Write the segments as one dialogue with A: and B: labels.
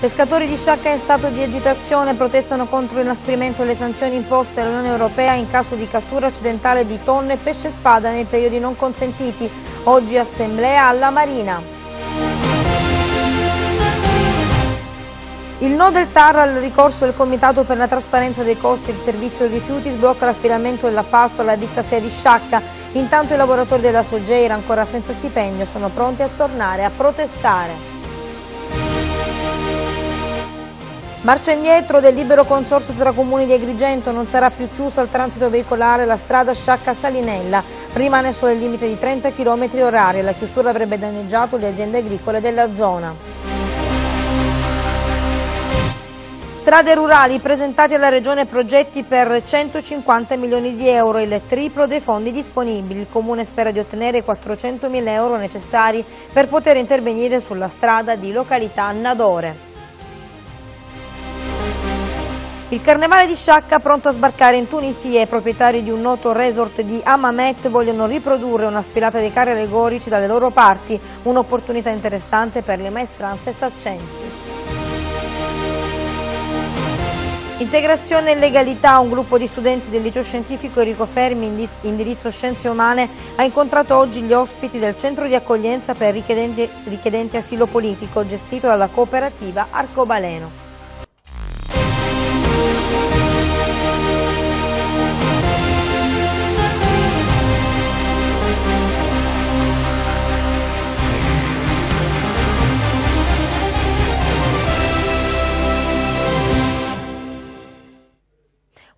A: Pescatori di Sciacca in stato di agitazione protestano contro l'inasprimento delle sanzioni imposte all'Unione Europea in caso di cattura accidentale di tonne e pesce spada nei periodi non consentiti. Oggi assemblea alla Marina. Il no del TAR al ricorso del Comitato per la trasparenza dei costi del servizio dei rifiuti sblocca l'affidamento dell'appalto alla ditta 6 di Sciacca. Intanto i lavoratori della Sogeira ancora senza stipendio sono pronti a tornare a protestare. Marcia indietro del libero consorzio tra comuni di Agrigento non sarà più chiusa al transito veicolare la strada Sciacca-Salinella, rimane solo il limite di 30 km orari, la chiusura avrebbe danneggiato le aziende agricole della zona. Strade rurali presentati alla Regione progetti per 150 milioni di euro, il triplo dei fondi disponibili. Il Comune spera di ottenere i 400 mila euro necessari per poter intervenire sulla strada di località Nadore. Il carnevale di Sciacca pronto a sbarcare in Tunisia e i proprietari di un noto resort di Amamet vogliono riprodurre una sfilata dei carri allegorici dalle loro parti, un'opportunità interessante per le maestranze sarcensi. Integrazione e legalità, un gruppo di studenti del liceo scientifico Enrico Fermi, indirizzo scienze umane, ha incontrato oggi gli ospiti del centro di accoglienza per richiedenti, richiedenti asilo politico gestito dalla cooperativa Arcobaleno.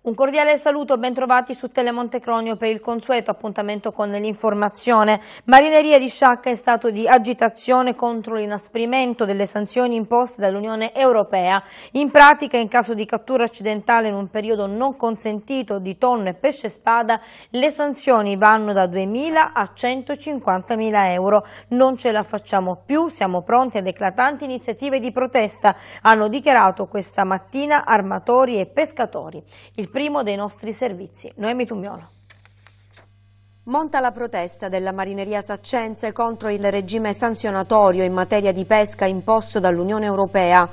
A: Un cordiale saluto, bentrovati su Telemonte Cronio per il consueto appuntamento con l'informazione. Marineria di Sciacca è stato di agitazione contro l'inasprimento delle sanzioni imposte dall'Unione Europea. In pratica, in caso di cattura accidentale in un periodo non consentito di tonno e pesce spada, le sanzioni vanno da 2.000 a 150.000 euro. Non ce la facciamo più, siamo pronti ad eclatanti iniziative di protesta, hanno dichiarato questa mattina armatori e pescatori. Il primo dei nostri servizi. Noemi Tumiolo. Monta la protesta della
B: marineria saccense contro il regime sanzionatorio in materia di pesca imposto dall'Unione Europea.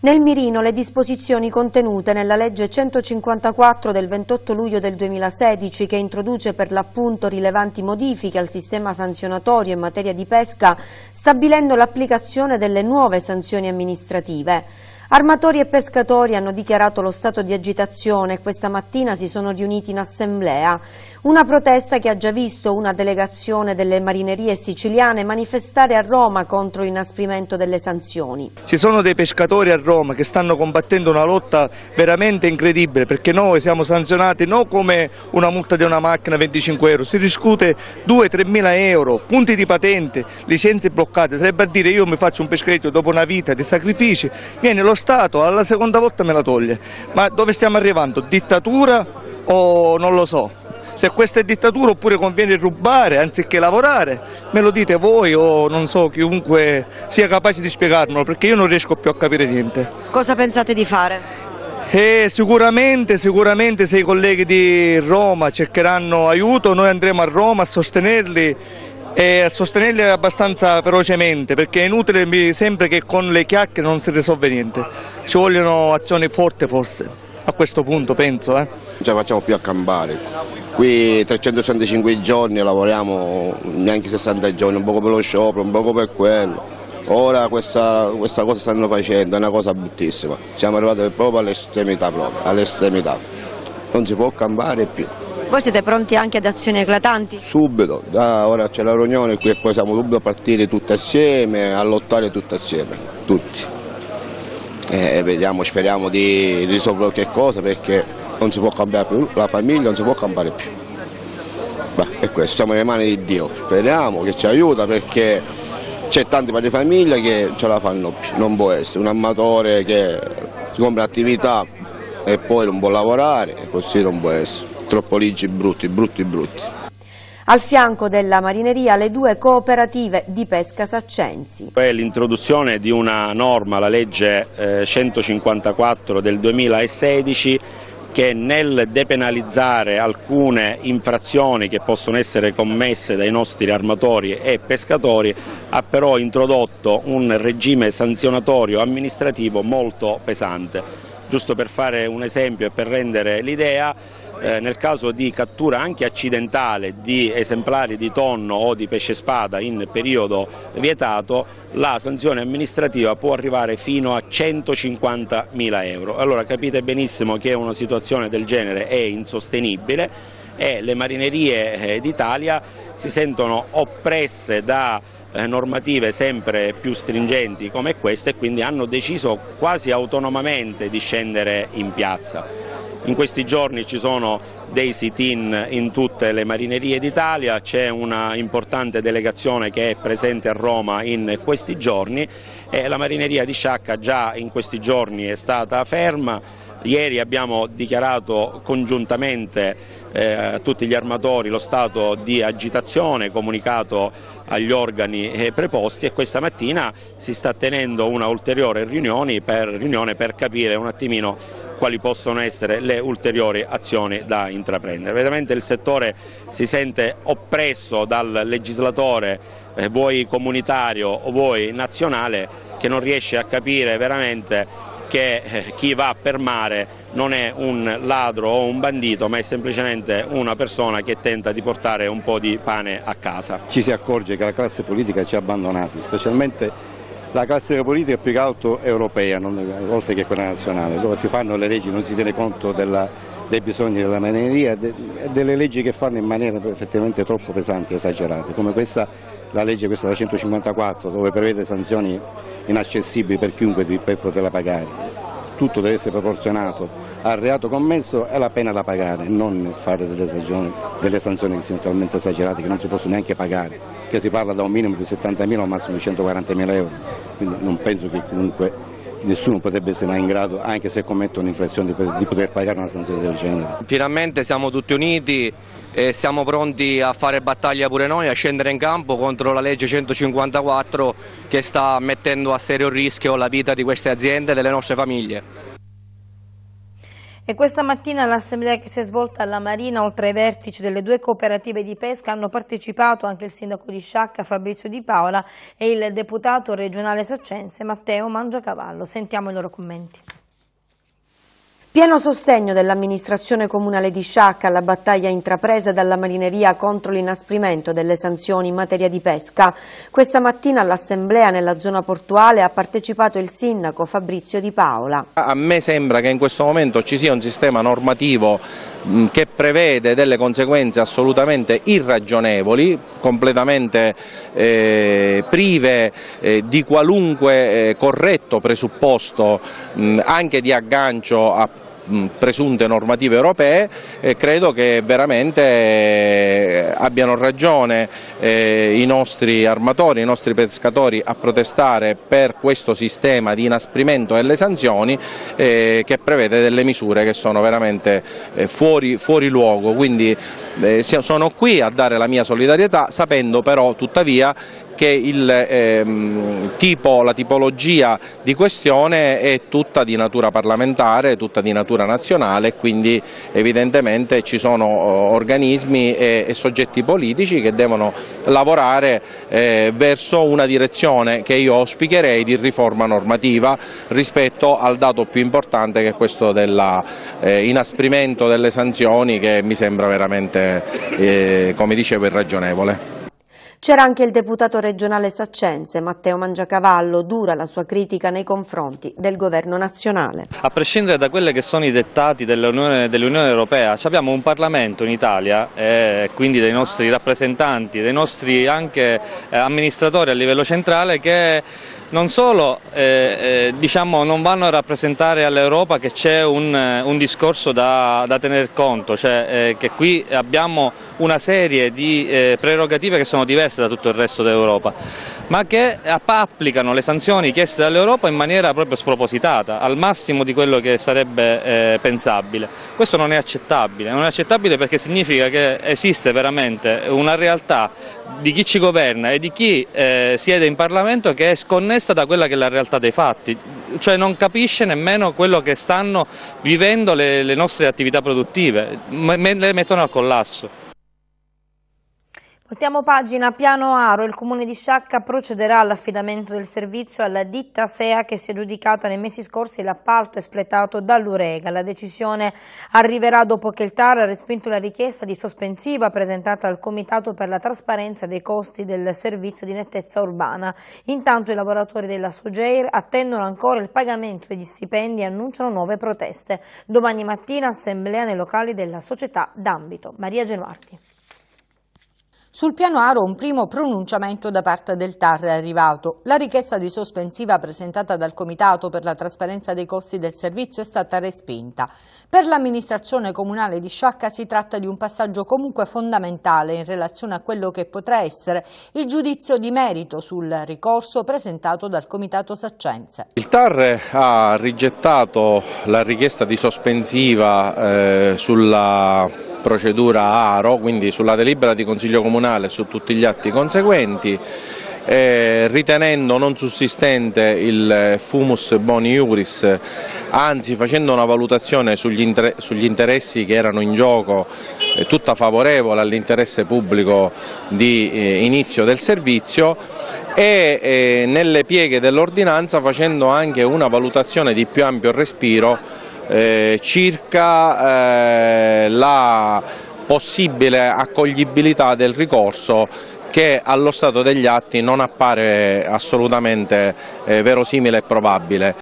B: Nel mirino le disposizioni contenute nella legge 154 del 28 luglio del 2016 che introduce per l'appunto rilevanti modifiche al sistema sanzionatorio in materia di pesca stabilendo l'applicazione delle nuove sanzioni amministrative. Armatori e pescatori hanno dichiarato lo stato di agitazione e questa mattina si sono riuniti in assemblea. Una protesta che ha già visto una delegazione delle marinerie siciliane manifestare a Roma contro l'inasprimento delle sanzioni.
C: Ci sono dei pescatori a Roma che stanno combattendo una lotta veramente incredibile perché noi siamo sanzionati non come una multa di una macchina 25 euro, si discute 2-3 mila euro, punti di patente, licenze bloccate, sarebbe a dire io mi faccio un peschereccio dopo una vita di sacrifici, viene lo Stato alla seconda volta me la toglie. Ma dove stiamo arrivando? Dittatura o non lo so? Se questa è dittatura oppure conviene rubare anziché lavorare, me lo dite voi o non so chiunque sia capace di spiegarmelo perché io non riesco più a capire niente.
B: Cosa pensate di fare?
C: E eh, sicuramente, sicuramente se i colleghi di Roma cercheranno aiuto noi andremo a Roma a sostenerli e a sostenerli abbastanza ferocemente perché è inutile sempre che con le chiacchiere non si risolve niente, ci vogliono azioni forti forse a questo punto penso.
D: Eh. Non ce la facciamo più a campare, qui 365 giorni lavoriamo neanche 60 giorni, un po' per lo sciopero, un po' per quello. Ora questa, questa cosa stanno facendo, è una cosa bruttissima, siamo arrivati proprio all'estremità, proprio, all'estremità. Non si può campare più.
B: Voi siete pronti anche ad azioni eclatanti?
D: Subito, da ora c'è la riunione qui e poi siamo subito a partire tutti assieme, a lottare tutti assieme, tutti. E eh, vediamo, speriamo di risolvere qualche cosa perché non si può cambiare più, la famiglia non si può cambiare più. Beh, è questo, siamo nelle mani di Dio, speriamo che ci aiuta perché c'è tanti padri famiglia che ce la fanno più, non può essere un amatore che si compra attività e poi non può lavorare, così non può essere troppo ligi brutti, brutti, brutti.
B: Al fianco della marineria le due cooperative di pesca Saccenzi.
D: l'introduzione di una norma, la legge 154 eh, del 2016, che nel depenalizzare alcune infrazioni che possono essere commesse dai nostri armatori e pescatori ha però introdotto un regime sanzionatorio amministrativo molto pesante. Giusto per fare un esempio e per rendere l'idea, eh, nel caso di cattura anche accidentale di esemplari di tonno o di pesce spada in periodo vietato, la sanzione amministrativa può arrivare fino a 150.000 euro. Allora capite benissimo che una situazione del genere è insostenibile e le marinerie eh, d'Italia si sentono oppresse da eh, normative sempre più stringenti come queste e quindi hanno deciso quasi autonomamente di scendere in piazza. In questi giorni ci sono dei sit-in in tutte le marinerie d'Italia, c'è una importante delegazione che è presente a Roma in questi giorni e la marineria di Sciacca già in questi giorni è stata ferma Ieri abbiamo dichiarato congiuntamente eh, a tutti gli armatori lo stato di agitazione comunicato agli organi eh, preposti e questa mattina si sta tenendo una ulteriore riunione per, riunione per capire un attimino quali possono essere le ulteriori azioni da intraprendere. Veramente il settore si sente oppresso dal legislatore, eh, voi comunitario o voi nazionale, che non riesce a capire veramente che eh, chi va per mare non è un ladro o un bandito ma è semplicemente una persona che tenta di portare un po' di pane a casa. Ci si accorge che la classe politica ci ha abbandonati, specialmente la classe politica più che altro europea, oltre che quella nazionale, dove si fanno le leggi non si tiene conto della dei bisogni della maneria e delle leggi che fanno in maniera effettivamente troppo pesanti e esagerate, come questa, la legge questa da 154 dove prevede sanzioni inaccessibili per chiunque per poterla pagare. Tutto deve essere proporzionato al reato commesso e alla pena da pagare, non fare delle sanzioni, delle sanzioni che siano talmente esagerate che non si possono neanche pagare, che si parla da un minimo di 70.000 a un massimo di 140.000 euro, quindi non penso che comunque nessuno potrebbe essere mai in grado, anche se commette un'inflazione, di poter pagare una sanzione del genere.
E: Finalmente siamo tutti uniti e siamo pronti a fare battaglia pure noi, a scendere in campo contro la legge 154 che sta mettendo a serio rischio la vita di queste aziende e delle nostre famiglie.
A: E questa mattina all'assemblea che si è svolta alla Marina, oltre ai vertici delle due cooperative di pesca, hanno partecipato anche il sindaco di Sciacca Fabrizio Di Paola e il deputato regionale Saccense Matteo Mangiacavallo. Sentiamo i loro commenti.
B: Pieno sostegno dell'amministrazione comunale di Sciacca alla battaglia intrapresa dalla marineria contro l'inasprimento delle sanzioni in materia di pesca. Questa mattina all'assemblea nella zona portuale ha partecipato il sindaco Fabrizio Di Paola.
E: A me sembra che in questo momento ci sia un sistema normativo che prevede delle conseguenze assolutamente irragionevoli, completamente eh, prive eh, di qualunque eh, corretto presupposto mh, anche di aggancio a Mm, presunte normative europee e credo che veramente eh, abbiano ragione eh, i nostri armatori, i nostri pescatori a protestare per questo sistema di inasprimento delle sanzioni eh, che prevede delle misure che sono veramente fuori, fuori luogo, quindi sono qui a dare la mia solidarietà sapendo però tuttavia che il, ehm, tipo, la tipologia di questione è tutta di natura parlamentare, tutta di natura nazionale, quindi evidentemente ci sono eh, organismi e, e soggetti politici che devono lavorare eh, verso una direzione che io auspicherei di riforma normativa rispetto al dato più importante che è questo dell'inasprimento eh, delle sanzioni che mi sembra veramente, eh, come dicevo, irragionevole.
B: C'era anche il deputato regionale saccense Matteo Mangiacavallo, dura la sua critica nei confronti del governo nazionale.
F: A prescindere da quelli che sono i dettati dell'Unione dell Europea, abbiamo un Parlamento in Italia, eh, quindi dei nostri rappresentanti, dei nostri anche eh, amministratori a livello centrale che non solo, eh, eh, diciamo, non vanno a rappresentare all'Europa che c'è un, eh, un, discorso da, da tener conto, cioè eh, che qui abbiamo una serie di eh, prerogative che sono diverse da tutto il resto d'Europa, ma che applicano le sanzioni chieste dall'Europa in maniera proprio spropositata, al massimo di quello che sarebbe pensabile. Questo non è accettabile, non è accettabile perché significa che esiste veramente una realtà di chi ci governa e di chi siede in Parlamento che è sconnessa disconnessa da quella che è la realtà dei fatti, cioè non capisce nemmeno quello che stanno vivendo le, le nostre attività produttive, me, me, le mettono al collasso.
A: Portiamo pagina, piano Aro, il comune di Sciacca procederà all'affidamento del servizio alla ditta SEA che si è giudicata nei mesi scorsi l'appalto espletato dall'Urega. La decisione arriverà dopo che il TAR ha respinto la richiesta di sospensiva presentata al Comitato per la trasparenza dei costi del servizio di nettezza urbana. Intanto i lavoratori della Sogeir attendono ancora il pagamento degli stipendi e annunciano nuove proteste. Domani mattina assemblea nei locali della società d'ambito. Maria Genuarti.
G: Sul piano Aro un primo pronunciamento da parte del TAR è arrivato. La richiesta di sospensiva presentata dal Comitato per la trasparenza dei costi del servizio è stata respinta. Per l'amministrazione comunale di Sciacca si tratta di un passaggio comunque fondamentale in relazione a quello che potrà essere il giudizio di merito sul ricorso presentato dal Comitato Saccense. Il
E: TAR ha rigettato la richiesta di sospensiva eh, sulla procedura ARO, quindi sulla delibera di Consiglio Comunale Costituzionale su tutti gli atti conseguenti eh, ritenendo non sussistente il fumus boni iuris, anzi facendo una valutazione sugli, inter sugli interessi che erano in gioco eh, tutta favorevole all'interesse pubblico di eh, inizio del servizio e eh, nelle pieghe dell'ordinanza facendo anche una valutazione di più ampio respiro eh, circa eh, la possibile accoglibilità del ricorso che allo stato degli atti non appare assolutamente eh, verosimile e probabile.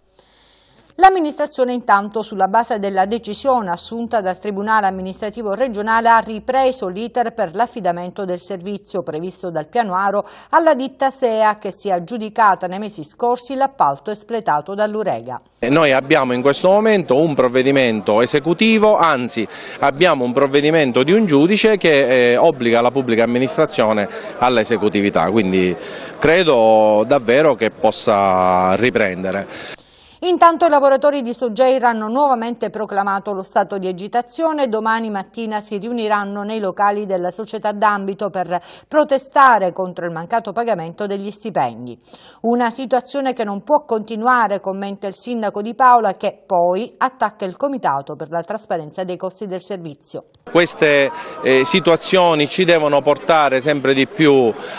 G: L'amministrazione intanto sulla base della decisione assunta dal Tribunale amministrativo regionale ha ripreso l'iter per l'affidamento del servizio previsto dal pianuaro alla ditta SEA che si è aggiudicata nei mesi scorsi l'appalto espletato dall'Urega.
E: Eh, noi abbiamo in questo momento un provvedimento esecutivo, anzi abbiamo un provvedimento di un giudice che eh, obbliga la pubblica amministrazione all'esecutività, quindi credo davvero che possa riprendere.
G: Intanto i lavoratori di Sogeir hanno nuovamente proclamato lo stato di agitazione. Domani mattina si riuniranno nei locali della società d'ambito per protestare contro il mancato pagamento degli stipendi. Una situazione che non può continuare, commenta il sindaco di Paola, che poi attacca il comitato per la trasparenza dei costi del servizio.
E: Queste eh, situazioni ci devono portare sempre di più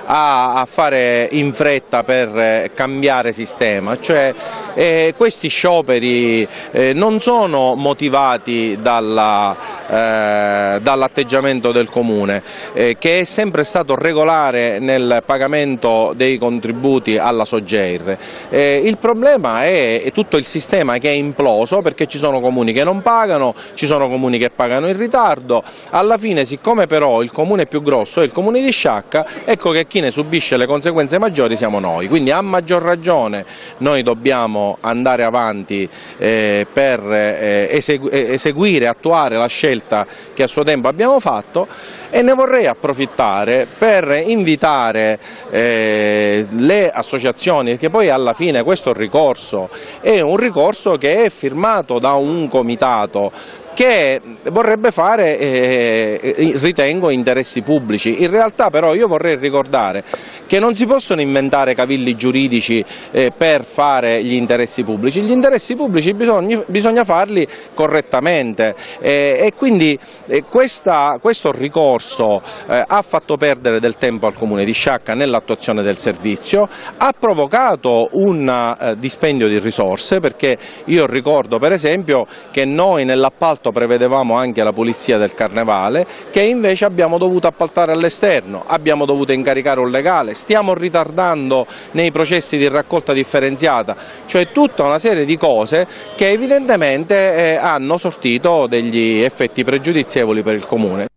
E: a, a fare in fretta per eh, cambiare sistema, cioè, eh, questi scioperi eh, non sono motivati eh, dall'atteggiamento eh, dall del Comune, eh, che è sempre stato regolare nel pagamento dei contributi alla Sogeir. Eh, il problema è, è tutto il sistema che è imploso perché ci sono comuni che non pagano, ci sono comuni che pagano in ritardo, alla fine siccome però il comune più grosso è il comune di Sciacca, ecco che chi ne subisce le conseguenze maggiori siamo noi, quindi a maggior ragione noi dobbiamo andare a avanti eh, per eh, esegu eh, eseguire, attuare la scelta che a suo tempo abbiamo fatto e ne vorrei approfittare per invitare eh, le associazioni perché poi alla fine questo ricorso è un ricorso che è firmato da un comitato che vorrebbe fare, eh, eh, ritengo, interessi pubblici. In realtà però io vorrei ricordare che non si possono inventare cavilli giuridici eh, per fare gli interessi pubblici, gli interessi pubblici bisogna, bisogna farli correttamente eh, e quindi eh, questa, questo ricorso eh, ha fatto perdere del tempo al Comune di Sciacca nell'attuazione del servizio, ha provocato un dispendio di risorse perché io ricordo per esempio che noi nell'appalto prevedevamo anche alla pulizia del carnevale che invece abbiamo dovuto appaltare all'esterno, abbiamo dovuto incaricare un legale, stiamo ritardando nei processi di raccolta differenziata, cioè tutta una serie di cose che evidentemente eh, hanno sortito degli effetti pregiudizievoli per il Comune.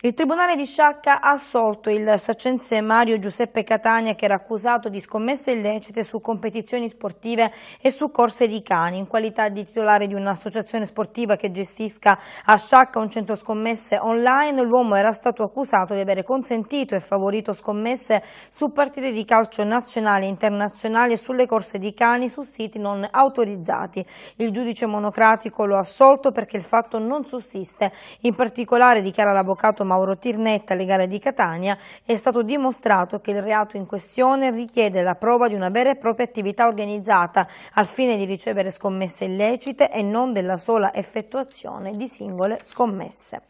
A: Il Tribunale di Sciacca ha assolto il saccense Mario Giuseppe Catania che era accusato di scommesse illecite su competizioni sportive e su corse di cani in qualità di titolare di un'associazione sportiva che gestisca a Sciacca un centro scommesse online. L'uomo era stato accusato di avere consentito e favorito scommesse su partite di calcio nazionali e internazionali e sulle corse di cani su siti non autorizzati. Il giudice monocratico lo ha assolto perché il fatto non sussiste. In particolare dichiara l'avvocato Mauro Tirnetta, legale di Catania, è stato dimostrato che il reato in questione richiede la prova di una vera e propria attività organizzata al fine di ricevere scommesse illecite e non della sola effettuazione di singole scommesse.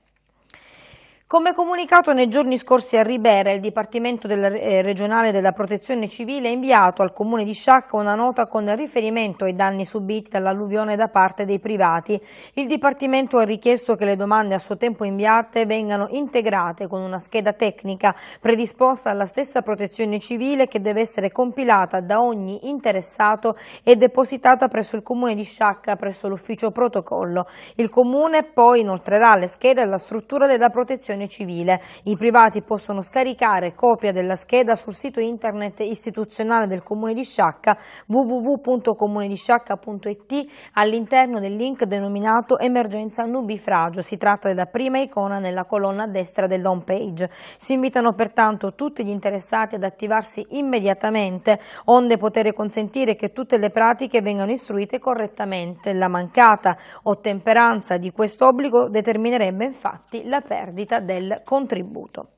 A: Come comunicato nei giorni scorsi a Ribera, il Dipartimento del, eh, regionale della protezione civile ha inviato al comune di Sciacca una nota con riferimento ai danni subiti dall'alluvione da parte dei privati. Il Dipartimento ha richiesto che le domande a suo tempo inviate vengano integrate con una scheda tecnica predisposta alla stessa protezione civile che deve essere compilata da ogni interessato e depositata presso il comune di Sciacca presso l'ufficio protocollo. Il comune poi inoltrerà le schede alla struttura della protezione protezione civile. I privati possono scaricare copia della scheda sul sito internet istituzionale del Comune di Sciacca www.comunedisciacca.it all'interno del link denominato Emergenza Nubifragio. Si tratta della prima icona nella colonna a destra dell'home page. Si invitano pertanto tutti gli interessati ad attivarsi immediatamente onde poter consentire che tutte le pratiche vengano istruite correttamente. La mancata ottemperanza di questo obbligo determinerebbe infatti la perdita del contributo.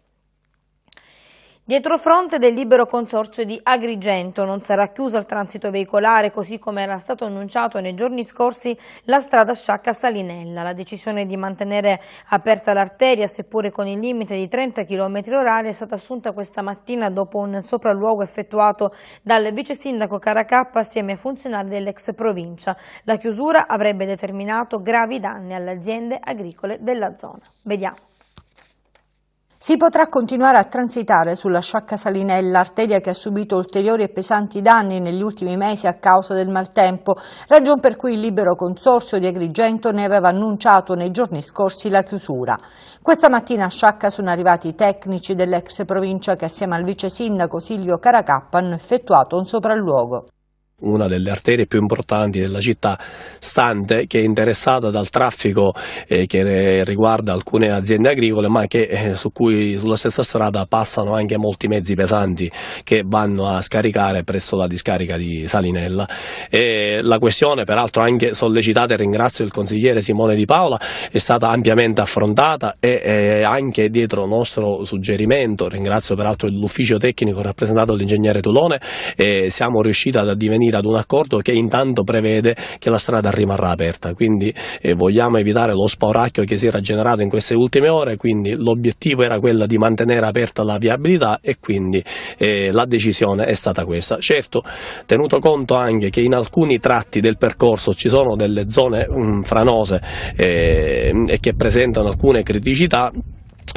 A: Dietro fronte del libero consorzio di Agrigento non sarà chiuso il transito veicolare così come era stato annunciato nei giorni scorsi la strada Sciacca Salinella. La decisione di mantenere aperta l'arteria seppure con il limite di 30 km h è stata assunta questa mattina dopo un sopralluogo effettuato dal vice sindaco Caracappa assieme ai funzionari dell'ex provincia. La chiusura avrebbe determinato gravi danni alle aziende agricole della zona. Vediamo.
G: Si potrà continuare a transitare sulla Sciacca Salinella, arteria che ha subito ulteriori e pesanti danni negli ultimi mesi a causa del maltempo, ragion per cui il libero consorzio di Agrigento ne aveva annunciato nei giorni scorsi la chiusura. Questa mattina a Sciacca sono arrivati i tecnici dell'ex provincia che assieme al vice sindaco Silvio Caracappa hanno effettuato un sopralluogo
H: una delle arterie più importanti della città stante che è interessata dal traffico eh, che riguarda alcune aziende agricole ma che eh, su cui sulla stessa strada passano anche molti mezzi pesanti che vanno a scaricare presso la discarica di Salinella e la questione peraltro anche sollecitata e ringrazio il consigliere Simone Di Paola è stata ampiamente affrontata e eh, anche dietro nostro suggerimento ringrazio peraltro l'ufficio tecnico rappresentato dall'ingegnere Tulone eh, siamo riusciti ad divenire venire ad un accordo che intanto prevede che la strada rimarrà aperta. Quindi eh, vogliamo evitare lo spauracchio che si era generato in queste ultime ore, quindi l'obiettivo era quello di mantenere aperta la viabilità e quindi eh, la decisione è stata questa. Certo, tenuto conto anche che in alcuni tratti del percorso ci sono delle zone um, franose eh, e che presentano alcune criticità,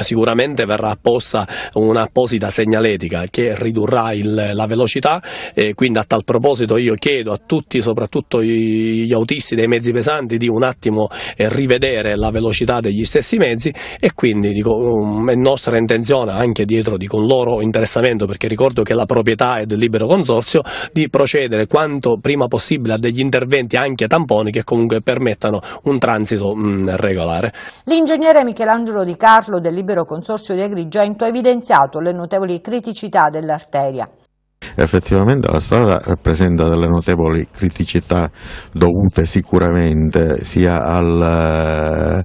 H: Sicuramente verrà apposta un'apposita segnaletica che ridurrà il, la velocità e quindi a tal proposito io chiedo a tutti, soprattutto gli autisti dei mezzi pesanti, di un attimo eh, rivedere la velocità degli stessi mezzi e quindi dico, mm, è nostra intenzione anche dietro di con loro interessamento perché ricordo che la proprietà è del libero consorzio di procedere quanto prima possibile a degli interventi anche tamponi che comunque permettano un transito mh, mm, regolare. L'ingegnere
G: Michelangelo Di Carlo del libero consorzio di Agrigento ha evidenziato le notevoli criticità dell'arteria.
I: Effettivamente la strada presenta delle notevoli criticità dovute sicuramente sia al eh,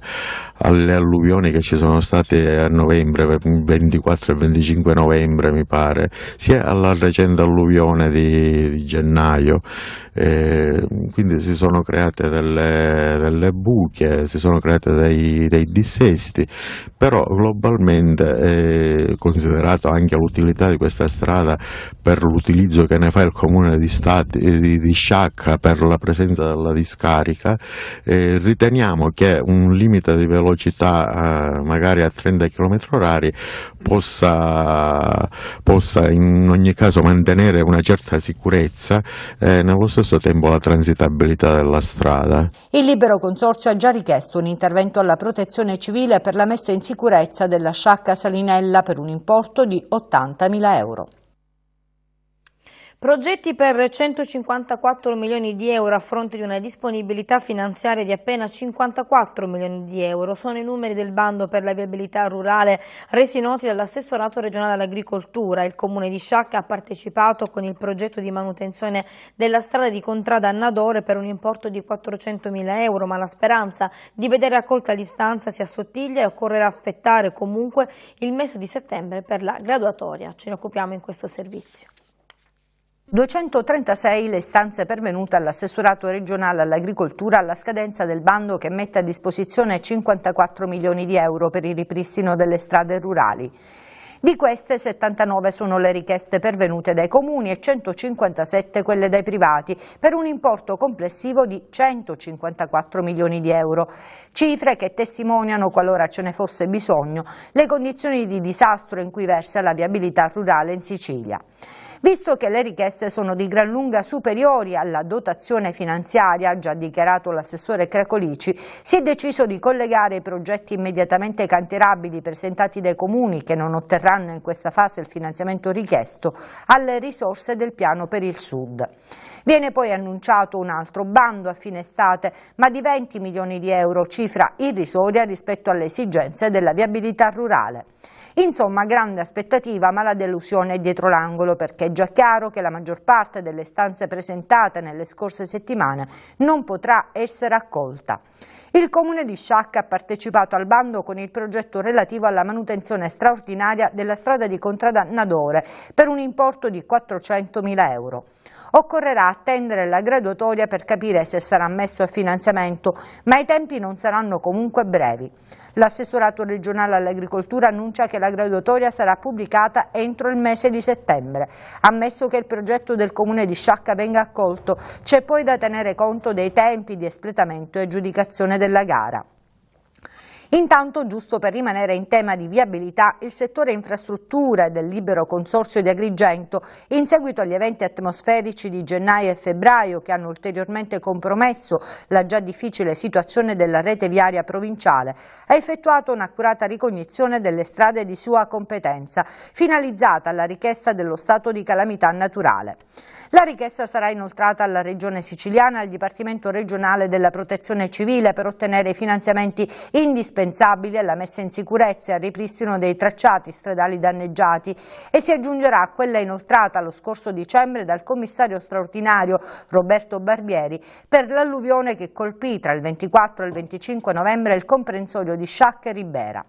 I: alle alluvioni che ci sono state a novembre, 24 e 25 novembre mi pare, sia alla recente alluvione di, di gennaio, eh, quindi si sono create delle, delle buche, si sono create dei, dei dissesti, però globalmente eh, considerato anche l'utilità di questa strada per l'utilizzo che ne fa il comune di, Stati, eh, di, di Sciacca per la presenza della discarica, eh, riteniamo che un limite di velocità velocità eh, magari a 30 km h possa, possa, in ogni caso mantenere una certa sicurezza e eh, nello stesso tempo la transitabilità della strada.
G: Il libero consorzio ha già richiesto un intervento alla protezione civile per la messa in sicurezza della sciacca Salinella per un importo di 80.000 euro.
A: Progetti per 154 milioni di euro a fronte di una disponibilità finanziaria di appena 54 milioni di euro sono i numeri del bando per la viabilità rurale resi noti dall'assessorato regionale all'agricoltura. Il comune di Sciacca ha partecipato con il progetto di manutenzione della strada di Contrada a Nadore per un importo di 400 mila euro, ma la speranza di vedere accolta l'istanza si assottiglia e occorrerà aspettare comunque il mese di settembre per la graduatoria. Ce ne occupiamo in questo servizio.
G: 236 le stanze pervenute all'assessorato regionale all'agricoltura alla scadenza del bando che mette a disposizione 54 milioni di euro per il ripristino delle strade rurali. Di queste 79 sono le richieste pervenute dai comuni e 157 quelle dai privati per un importo complessivo di 154 milioni di euro, cifre che testimoniano, qualora ce ne fosse bisogno, le condizioni di disastro in cui versa la viabilità rurale in Sicilia. Visto che le richieste sono di gran lunga superiori alla dotazione finanziaria già dichiarato l'assessore Cracolici, si è deciso di collegare i progetti immediatamente cantierabili presentati dai comuni che non otterranno in questa fase il finanziamento richiesto alle risorse del piano per il Sud. Viene poi annunciato un altro bando a fine estate, ma di 20 milioni di euro, cifra irrisoria rispetto alle esigenze della viabilità rurale. Insomma, grande aspettativa ma la delusione è dietro l'angolo perché è già chiaro che la maggior parte delle stanze presentate nelle scorse settimane non potrà essere accolta. Il comune di Sciacca ha partecipato al bando con il progetto relativo alla manutenzione straordinaria della strada di Contrada Nadore per un importo di 400.000 euro. Occorrerà attendere la graduatoria per capire se sarà messo a finanziamento, ma i tempi non saranno comunque brevi. L'assessorato regionale all'agricoltura annuncia che la graduatoria sarà pubblicata entro il mese di settembre. Ammesso che il progetto del comune di Sciacca venga accolto, c'è poi da tenere conto dei tempi di espletamento e giudicazione della gara. Intanto, giusto per rimanere in tema di viabilità, il settore infrastrutture del libero consorzio di Agrigento, in seguito agli eventi atmosferici di gennaio e febbraio che hanno ulteriormente compromesso la già difficile situazione della rete viaria provinciale, ha effettuato un'accurata ricognizione delle strade di sua competenza, finalizzata alla richiesta dello stato di calamità naturale. La richiesta sarà inoltrata alla Regione Siciliana e al Dipartimento regionale della Protezione Civile per ottenere i finanziamenti indispensabili indispensabili alla messa in sicurezza e al ripristino dei tracciati stradali danneggiati e si aggiungerà a quella inoltrata lo scorso dicembre dal commissario straordinario Roberto Barbieri per l'alluvione che colpì tra il 24 e il 25 novembre il comprensorio di Sciacca e Ribera.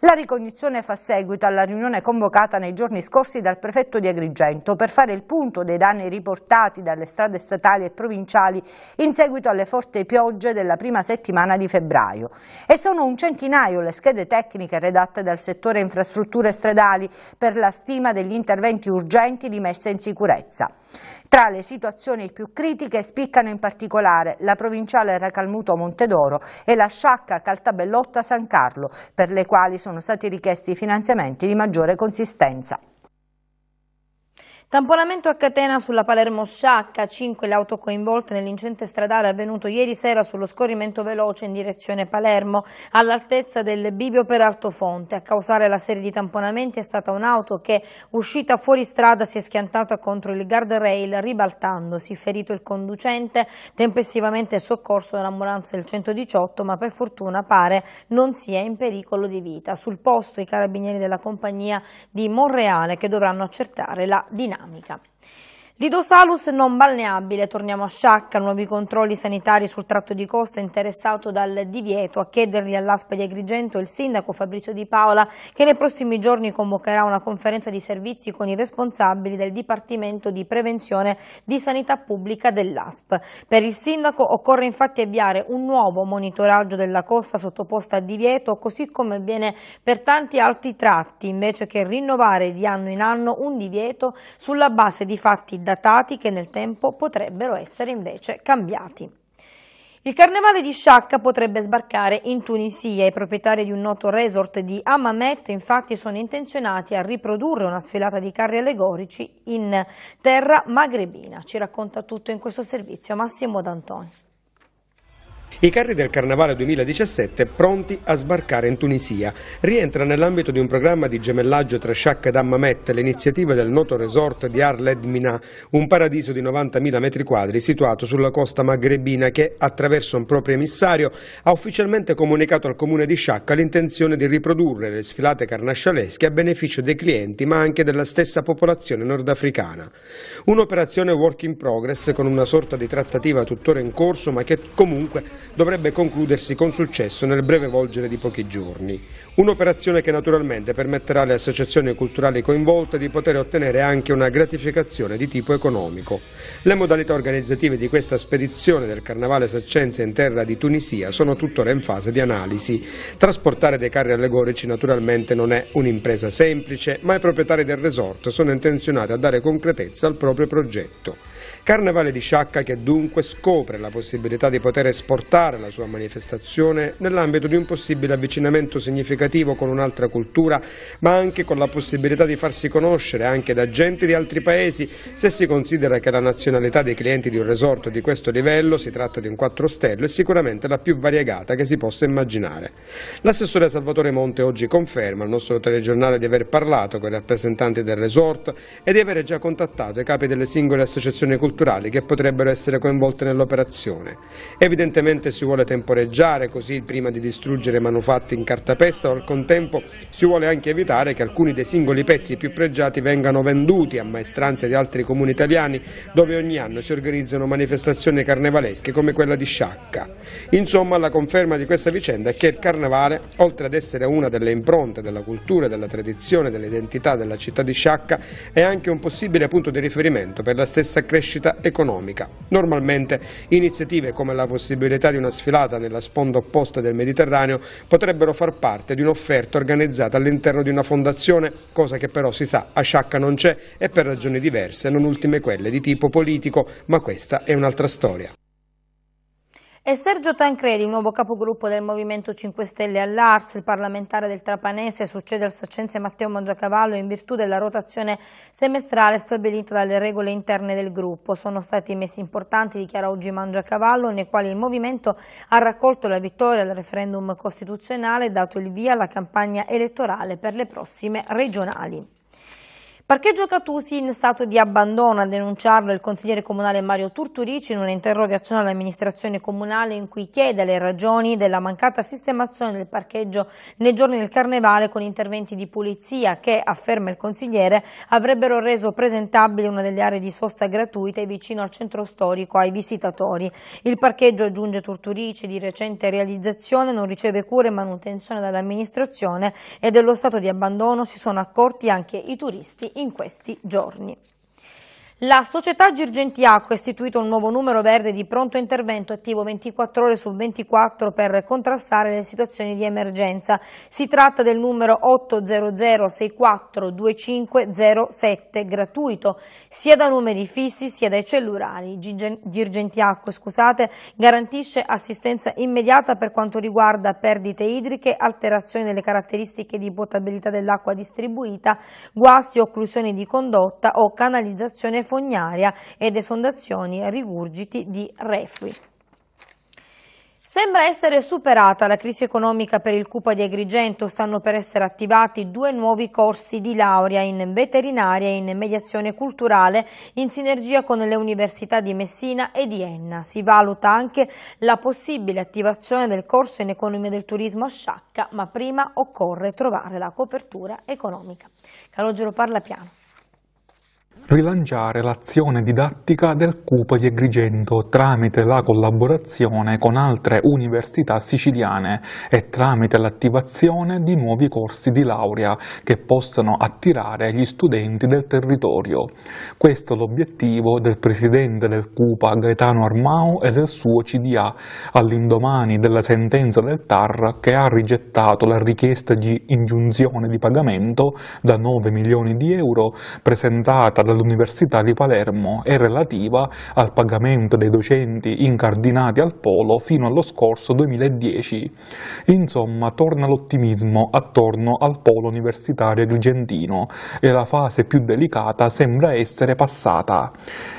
G: La ricognizione fa seguito alla riunione convocata nei giorni scorsi dal prefetto di Agrigento per fare il punto dei danni riportati dalle strade statali e provinciali in seguito alle forti piogge della prima settimana di febbraio. E sono un centinaio le schede tecniche redatte dal settore infrastrutture stradali per la stima degli interventi urgenti di messa in sicurezza. Tra le situazioni più critiche spiccano in particolare la provinciale Racalmuto Montedoro e la sciacca Caltabellotta San Carlo, per le quali sono stati richiesti finanziamenti di maggiore consistenza.
A: Tamponamento a catena sulla Palermo-Sciacca, 5 le auto coinvolte nell'incidente stradale avvenuto ieri sera sullo scorrimento veloce in direzione Palermo, all'altezza del bivio per Altofonte. A causare la serie di tamponamenti è stata un'auto che, uscita fuori strada, si è schiantata contro il guardrail ribaltandosi. Ferito il conducente, tempestivamente soccorso dall'ambulanza del 118, ma per fortuna pare non sia in pericolo di vita. Sul posto i carabinieri della compagnia di Monreale che dovranno accertare la dinamica amiga. Lido Salus non balneabile, torniamo a Sciacca, nuovi controlli sanitari sul tratto di costa interessato dal divieto. A chiedergli all'Aspa di Agrigento il sindaco Fabrizio Di Paola che nei prossimi giorni convocherà una conferenza di servizi con i responsabili del Dipartimento di Prevenzione di Sanità Pubblica dell'ASP. Per il sindaco occorre infatti avviare un nuovo monitoraggio della costa sottoposta a divieto, così come avviene per tanti altri tratti, invece che rinnovare di anno in anno un divieto sulla base di fatti datati che nel tempo potrebbero essere invece cambiati. Il carnevale di Sciacca potrebbe sbarcare in Tunisia. I proprietari di un noto resort di Amamet infatti sono intenzionati a riprodurre una sfilata di carri allegorici in terra magrebina. Ci racconta tutto in questo servizio Massimo D'Antoni.
J: I carri del Carnavale 2017 pronti a sbarcare in Tunisia. Rientra nell'ambito di un programma di gemellaggio tra Shaq e Ammamet, l'iniziativa del noto resort di Arled Mina, un paradiso di 90.000 m2 situato sulla costa magrebina che, attraverso un proprio emissario, ha ufficialmente comunicato al comune di Shaq l'intenzione di riprodurre le sfilate carnascialesche a beneficio dei clienti ma anche della stessa popolazione nordafricana. Un'operazione work in progress con una sorta di trattativa tuttora in corso ma che comunque dovrebbe concludersi con successo nel breve volgere di pochi giorni. Un'operazione che naturalmente permetterà alle associazioni culturali coinvolte di poter ottenere anche una gratificazione di tipo economico. Le modalità organizzative di questa spedizione del Carnavale Saccenza in terra di Tunisia sono tuttora in fase di analisi. Trasportare dei carri allegorici naturalmente non è un'impresa semplice, ma i proprietari del resort sono intenzionati a dare concretezza al proprio progetto. Carnevale di Sciacca che dunque scopre la possibilità di poter esportare la sua manifestazione nell'ambito di un possibile avvicinamento significativo con un'altra cultura, ma anche con la possibilità di farsi conoscere anche da gente di altri paesi, se si considera che la nazionalità dei clienti di un resort di questo livello, si tratta di un 4 stelle, è sicuramente la più variegata che si possa immaginare. L'assessore Salvatore Monte oggi conferma al nostro telegiornale di aver parlato con i rappresentanti del resort e di avere già contattato i capi delle singole associazioni culturali culturali che potrebbero essere coinvolte nell'operazione. Evidentemente si vuole temporeggiare così prima di distruggere manufatti in cartapesta o al contempo si vuole anche evitare che alcuni dei singoli pezzi più pregiati vengano venduti a maestranze di altri comuni italiani dove ogni anno si organizzano manifestazioni carnevalesche come quella di Sciacca. Insomma la conferma di questa vicenda è che il carnevale, oltre ad essere una delle impronte della cultura, della tradizione, dell'identità della città di Sciacca, è anche un possibile punto di riferimento per la stessa crescita crescita economica. Normalmente iniziative come la possibilità di una sfilata nella sponda opposta del Mediterraneo potrebbero far parte di un'offerta organizzata all'interno di una fondazione, cosa che però si sa a Sciacca non c'è e per ragioni diverse, non ultime quelle di tipo politico, ma questa è un'altra storia.
A: E Sergio Tancredi, il nuovo capogruppo del Movimento 5 Stelle all'Ars, il parlamentare del Trapanese, succede al saccense Matteo Mangiacavallo in virtù della rotazione semestrale stabilita dalle regole interne del gruppo. Sono stati messi importanti, dichiara oggi Mangiacavallo, nei quali il Movimento ha raccolto la vittoria al referendum costituzionale e dato il via alla campagna elettorale per le prossime regionali. Parcheggio Catusi in stato di abbandono, a denunciarlo il consigliere comunale Mario Turturici in un'interrogazione all'amministrazione comunale in cui chiede le ragioni della mancata sistemazione del parcheggio nei giorni del carnevale con interventi di pulizia che, afferma il consigliere, avrebbero reso presentabile una delle aree di sosta gratuite vicino al centro storico ai visitatori. Il parcheggio, aggiunge Turturici, di recente realizzazione non riceve cure e manutenzione dall'amministrazione e dello stato di abbandono si sono accorti anche i turisti in questi giorni. La società Girgentiacque ha istituito un nuovo numero verde di pronto intervento attivo 24 ore su 24 per contrastare le situazioni di emergenza. Si tratta del numero 800642507, gratuito sia da numeri fissi sia dai cellulari. Girgentiacque scusate, garantisce assistenza immediata per quanto riguarda perdite idriche, alterazioni delle caratteristiche di potabilità dell'acqua distribuita, guasti, occlusioni di condotta o canalizzazione fognaria ed esondazioni rigurgiti di reflui. Sembra essere superata la crisi economica per il CUPA di Agrigento, stanno per essere attivati due nuovi corsi di laurea in veterinaria e in mediazione culturale in sinergia con le università di Messina e di Enna. Si valuta anche la possibile attivazione del corso in economia del turismo a Sciacca, ma prima occorre trovare la copertura economica. Calogero parla piano
K: rilanciare l'azione didattica del CUPA di Agrigento tramite la collaborazione con altre università siciliane e tramite l'attivazione di nuovi corsi di laurea che possano attirare gli studenti del territorio. Questo è l'obiettivo del presidente del CUPA Gaetano Armao e del suo CDA all'indomani della sentenza del TAR che ha rigettato la richiesta di ingiunzione di pagamento da 9 milioni di euro presentata dal dall'Università di Palermo e relativa al pagamento dei docenti incardinati al polo fino allo scorso 2010. Insomma, torna l'ottimismo attorno al polo universitario agrigentino e la fase più delicata sembra essere passata.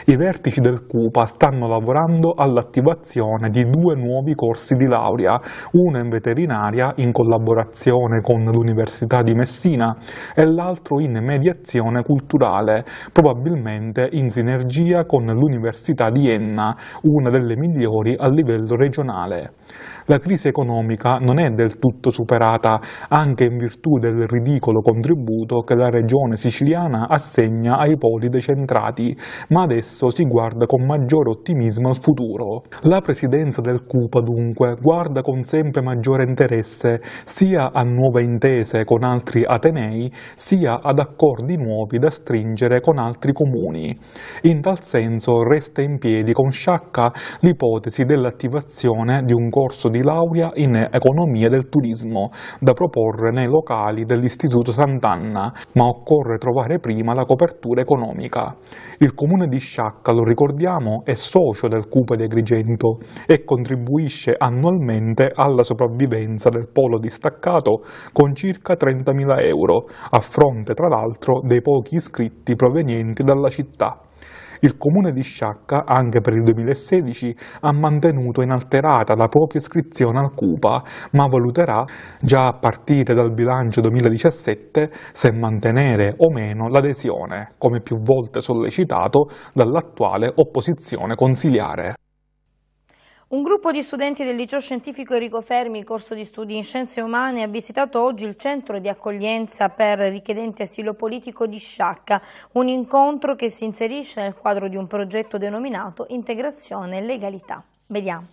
K: I vertici del CUPA stanno lavorando all'attivazione di due nuovi corsi di laurea, uno in veterinaria in collaborazione con l'Università di Messina e l'altro in mediazione culturale, proprio probabilmente in sinergia con l'Università di Enna, una delle migliori a livello regionale. La crisi economica non è del tutto superata, anche in virtù del ridicolo contributo che la regione siciliana assegna ai poli decentrati, ma adesso si guarda con maggiore ottimismo al futuro. La presidenza del CUPA, dunque, guarda con sempre maggiore interesse sia a nuove intese con altri atenei, sia ad accordi nuovi da stringere con altri altri comuni. In tal senso resta in piedi con sciacca l'ipotesi dell'attivazione di un corso di laurea in economia del turismo da proporre nei locali dell'Istituto Sant'Anna, ma occorre trovare prima la copertura economica. Il comune di Sciacca, lo ricordiamo, è socio del Cupa di Agrigento e contribuisce annualmente alla sopravvivenza del polo distaccato con circa 30.000 euro, a fronte tra l'altro dei pochi iscritti provenienti link dalla città. Il comune di Sciacca, anche per il 2016, ha mantenuto inalterata la propria iscrizione al CUPA, ma valuterà già a partire dal bilancio 2017 se mantenere o meno l'adesione, come più volte sollecitato dall'attuale opposizione consiliare.
A: Un gruppo di studenti del liceo scientifico Enrico Fermi, corso di studi in scienze umane, ha visitato oggi il centro di accoglienza per richiedenti asilo politico di Sciacca, un incontro che si inserisce nel quadro di un progetto denominato Integrazione e Legalità. Vediamo.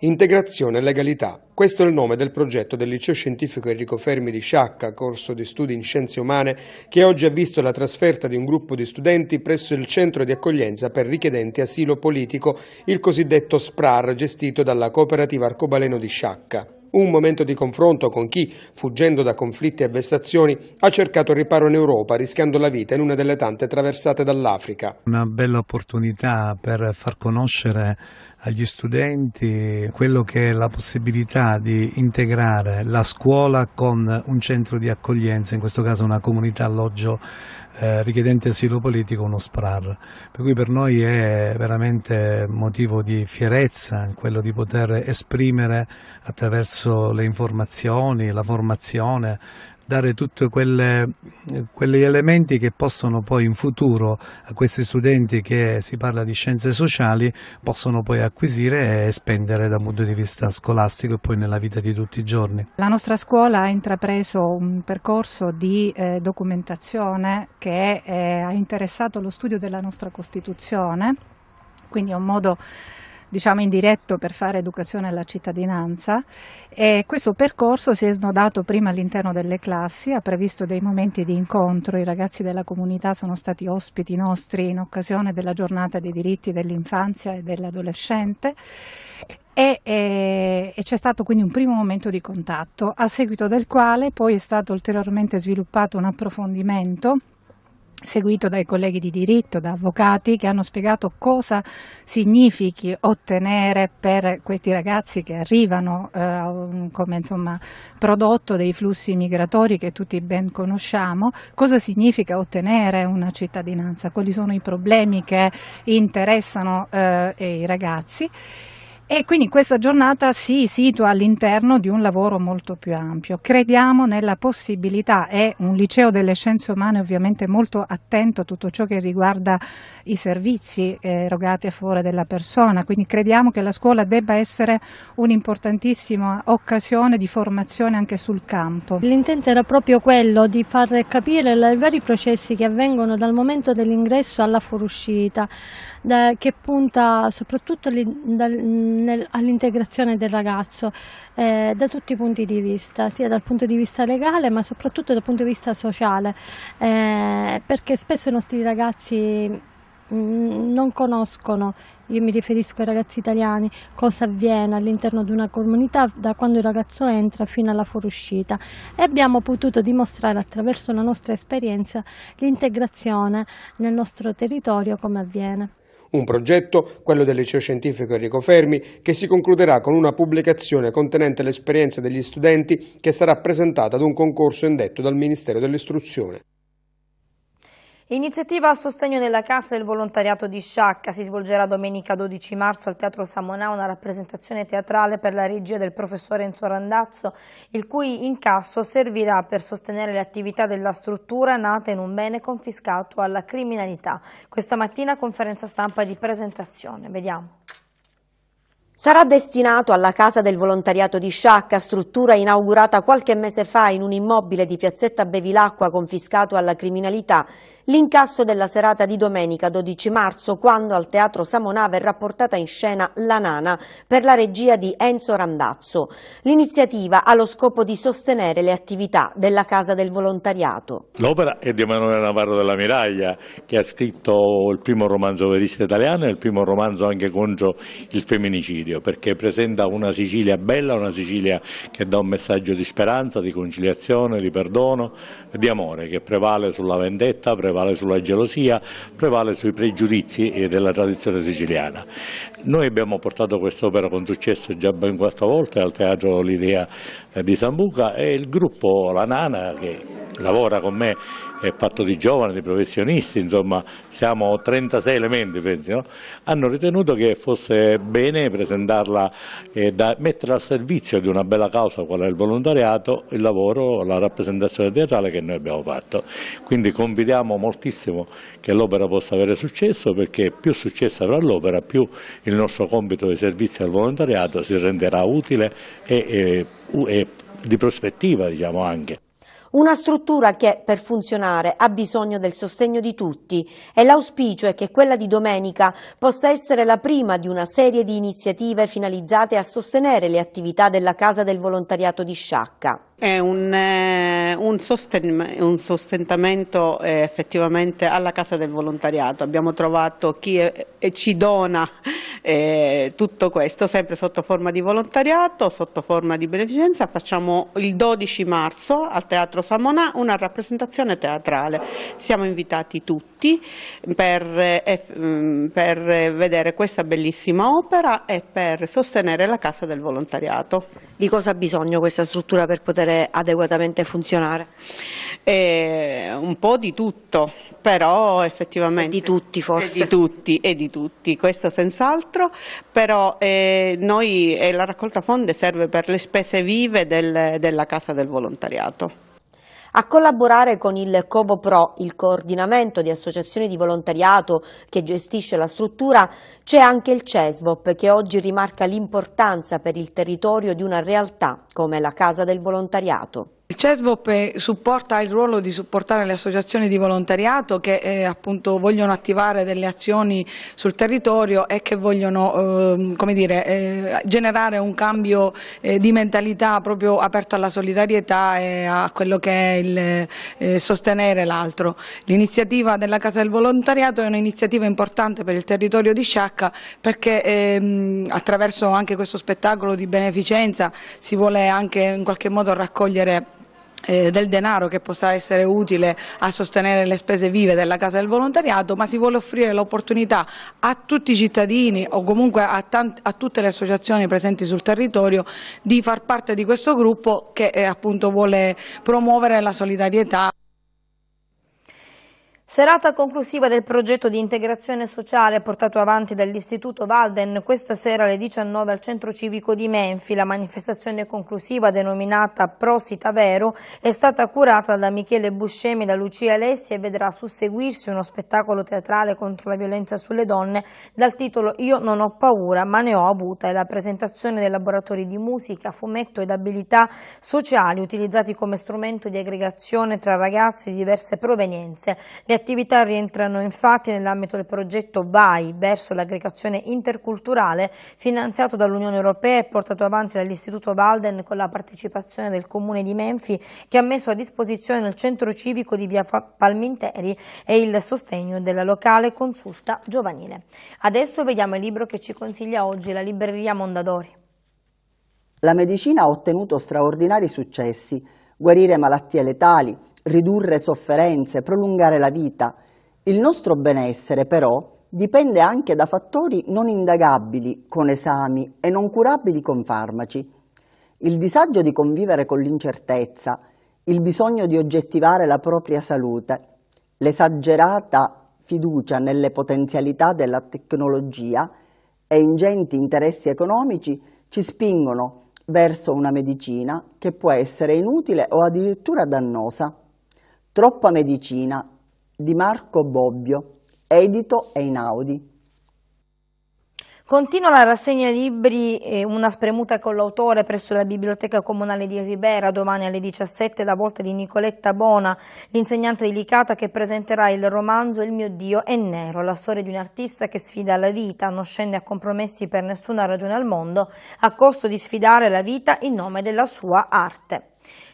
J: Integrazione e legalità. Questo è il nome del progetto del liceo scientifico Enrico Fermi di Sciacca, corso di studi in scienze umane, che oggi ha visto la trasferta di un gruppo di studenti presso il centro di accoglienza per richiedenti asilo politico, il cosiddetto SPRAR, gestito dalla cooperativa Arcobaleno di Sciacca. Un momento di confronto con chi, fuggendo da conflitti e vessazioni, ha cercato riparo in Europa, rischiando la vita in una delle tante traversate dall'Africa.
I: Una bella opportunità per far conoscere agli studenti quello che è la possibilità di integrare la scuola con un centro di accoglienza, in questo caso una comunità alloggio eh, richiedente asilo politico, uno SPRAR. Per cui per noi è veramente motivo di fierezza quello di poter esprimere attraverso le informazioni, la formazione, dare tutti quegli elementi che possono poi in futuro a questi studenti che si parla di scienze sociali possono poi acquisire e spendere dal punto di vista scolastico e poi nella vita di tutti i giorni.
L: La nostra scuola ha intrapreso un percorso di eh, documentazione che eh, ha interessato lo studio della nostra Costituzione, quindi è un modo diciamo, in diretto per fare educazione alla cittadinanza e questo percorso si è snodato prima all'interno delle classi, ha previsto dei momenti di incontro, i ragazzi della comunità sono stati ospiti nostri in occasione della giornata dei diritti dell'infanzia e dell'adolescente e, e, e c'è stato quindi un primo momento di contatto, a seguito del quale poi è stato ulteriormente sviluppato un approfondimento seguito dai colleghi di diritto, da avvocati che hanno spiegato cosa significhi ottenere per questi ragazzi che arrivano eh, come insomma, prodotto dei flussi migratori che tutti ben conosciamo, cosa significa ottenere una cittadinanza, quali sono i problemi che interessano eh, i ragazzi. E quindi questa giornata si situa all'interno di un lavoro molto più ampio. Crediamo nella possibilità, è un liceo delle scienze umane ovviamente molto attento a tutto ciò che riguarda i servizi eh, erogati a favore della persona, quindi crediamo che la scuola debba essere un'importantissima occasione di formazione anche sul
A: campo. L'intento era proprio quello di far capire i vari processi che avvengono dal momento dell'ingresso alla fuoriuscita, che punta soprattutto all'integrazione del ragazzo eh, da tutti i punti di vista, sia dal punto di vista legale ma soprattutto dal punto di vista sociale, eh, perché spesso i nostri ragazzi mm, non conoscono, io mi riferisco ai ragazzi italiani, cosa avviene all'interno di una comunità da quando il ragazzo entra fino alla fuoriuscita e abbiamo potuto dimostrare attraverso la nostra esperienza l'integrazione nel nostro territorio come avviene.
J: Un progetto, quello del liceo scientifico Enrico Fermi, che si concluderà con una pubblicazione contenente l'esperienza degli studenti che sarà presentata ad un concorso indetto dal Ministero dell'Istruzione.
A: Iniziativa a sostegno della Casa del Volontariato di Sciacca si svolgerà domenica 12 marzo al Teatro Samonà una rappresentazione teatrale per la regia del professore Enzo Randazzo, il cui incasso servirà per sostenere le attività della struttura nata in un bene confiscato alla criminalità. Questa mattina conferenza stampa di presentazione. Vediamo.
B: Sarà destinato alla Casa del Volontariato di Sciacca, struttura inaugurata qualche mese fa in un immobile di piazzetta Bevilacqua confiscato alla criminalità, l'incasso della serata di domenica 12 marzo quando al Teatro Samonà verrà portata in scena La Nana per la regia di Enzo Randazzo. L'iniziativa ha lo scopo di sostenere le attività della Casa del Volontariato.
I: L'opera è di Emanuele Navarro della Miraglia che ha scritto il primo romanzo verista italiano e il primo romanzo anche contro il femminicidio concilio, perché presenta una Sicilia bella, una Sicilia che dà un messaggio di speranza, di conciliazione, di perdono, di amore, che prevale sulla vendetta, prevale sulla gelosia, prevale sui pregiudizi eh, della tradizione siciliana. Noi abbiamo portato quest'opera con successo già ben quattro volte al Teatro L'Idea eh, di Sambuca e il gruppo La Nana, che lavora con me è fatto di giovani, di professionisti, insomma siamo 36 elementi pensi, no? hanno ritenuto che fosse bene presentarla e da, mettere al servizio di una bella causa qual è il volontariato, il lavoro, la rappresentazione teatrale che noi abbiamo fatto. Quindi confidiamo moltissimo che l'opera possa avere successo perché più successo avrà l'opera più il nostro compito di servizio al volontariato si renderà utile e, e, e di prospettiva diciamo anche.
B: Una struttura che per funzionare ha bisogno del sostegno di tutti e l'auspicio è che quella di domenica possa essere la prima di una serie di iniziative finalizzate a sostenere le attività della Casa del Volontariato di Sciacca. È un, eh, un, sosten un sostentamento eh, effettivamente alla Casa del Volontariato. Abbiamo trovato chi è, è, ci dona eh, tutto questo, sempre sotto forma di volontariato, sotto forma di beneficenza. Facciamo il 12 marzo al Teatro Samonà una rappresentazione teatrale. Siamo invitati tutti per, eh, mm, per vedere questa bellissima opera e per sostenere la Casa del Volontariato. Di cosa ha bisogno questa struttura per poter poter adeguatamente funzionare. E un po' di tutto, però effettivamente... E di tutti forse. E di tutti, e di tutti questo senz'altro, però eh, noi, eh, la raccolta fonde serve per le spese vive del, della Casa del Volontariato a collaborare con il CovoPro, il coordinamento di associazioni di volontariato che gestisce la struttura, c'è anche il CESVOP che oggi rimarca l'importanza per il territorio di una realtà come la Casa del Volontariato.
A: Il CESBOP supporta, ha il ruolo di supportare le associazioni di volontariato che eh, appunto vogliono attivare delle azioni sul territorio e che vogliono eh, come dire, eh, generare un cambio eh, di mentalità proprio aperto alla solidarietà e a quello che è il eh, sostenere l'altro. L'iniziativa della Casa del Volontariato è un'iniziativa importante per il territorio di Sciacca perché ehm, attraverso anche questo spettacolo di beneficenza si vuole anche in qualche modo raccogliere eh, del denaro che possa essere utile a sostenere le spese vive della Casa del Volontariato, ma si vuole offrire l'opportunità a tutti i cittadini o comunque a, tante, a, tutte le associazioni presenti sul territorio di far parte di questo gruppo che eh, appunto vuole promuovere la solidarietà. Serata conclusiva del progetto di integrazione sociale portato avanti dall'Istituto Valden questa sera alle 19 al Centro Civico di Menfi. La manifestazione conclusiva denominata Prosita Vero è stata curata da Michele Buscemi e da Lucia Alessi e vedrà susseguirsi uno spettacolo teatrale contro la violenza sulle donne dal titolo Io non ho paura ma ne ho avuta e la presentazione dei laboratori di musica, fumetto ed abilità sociali utilizzati come strumento di aggregazione tra ragazzi di diverse provenienze. Le attività rientrano infatti nell'ambito del progetto BAI verso l'aggregazione interculturale finanziato dall'Unione Europea e portato avanti dall'Istituto Valden con la partecipazione del Comune di Menfi che ha messo a disposizione il centro civico di via Palminteri e il sostegno della locale consulta giovanile. Adesso vediamo il libro che ci consiglia oggi la libreria Mondadori.
G: La medicina ha ottenuto straordinari successi, guarire malattie letali, ridurre sofferenze, prolungare la vita. Il nostro benessere, però, dipende anche da fattori non indagabili con esami e non curabili con farmaci. Il disagio di convivere con l'incertezza, il bisogno di oggettivare la propria salute, l'esagerata fiducia nelle potenzialità della tecnologia e ingenti interessi economici ci spingono verso una medicina che può essere inutile o addirittura dannosa. Troppa medicina di Marco Bobbio, edito Einaudi.
A: Continua la rassegna libri eh, Una spremuta con l'autore presso la Biblioteca Comunale di Ribera domani alle 17 la volta di Nicoletta Bona, l'insegnante di Licata che presenterà il romanzo Il mio Dio è nero, la storia di un artista che sfida la vita, non scende a compromessi per nessuna ragione al mondo, a costo di sfidare la vita in nome della sua arte.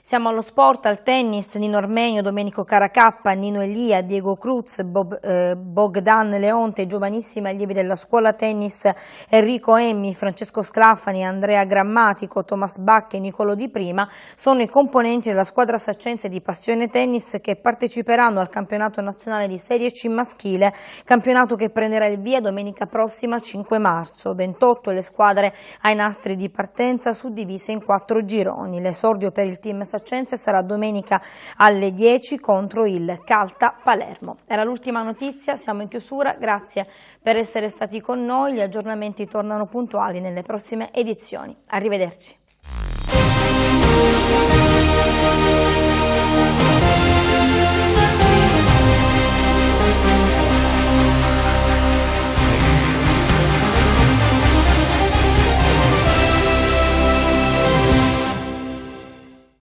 A: Siamo allo sport, al tennis, Nino Armenio, Domenico Caracappa, Nino Elia, Diego Cruz, Bob, eh, Bogdan Leonte, giovanissimi allievi della scuola tennis, Enrico Emmi, Francesco Sclafani, Andrea Grammatico, Thomas Bacche, e Nicolo Di Prima, sono i componenti della squadra saccense di Passione Tennis che parteciperanno al campionato nazionale di Serie C maschile, campionato che prenderà il via domenica prossima 5 marzo. 28 le squadre ai nastri di partenza suddivise in quattro gironi. L'esordio per il team Saccenze sarà domenica alle 10 contro il Calta Palermo. Era l'ultima notizia, siamo in chiusura, grazie per essere stati con noi, gli aggiornamenti tornano puntuali nelle prossime edizioni. Arrivederci.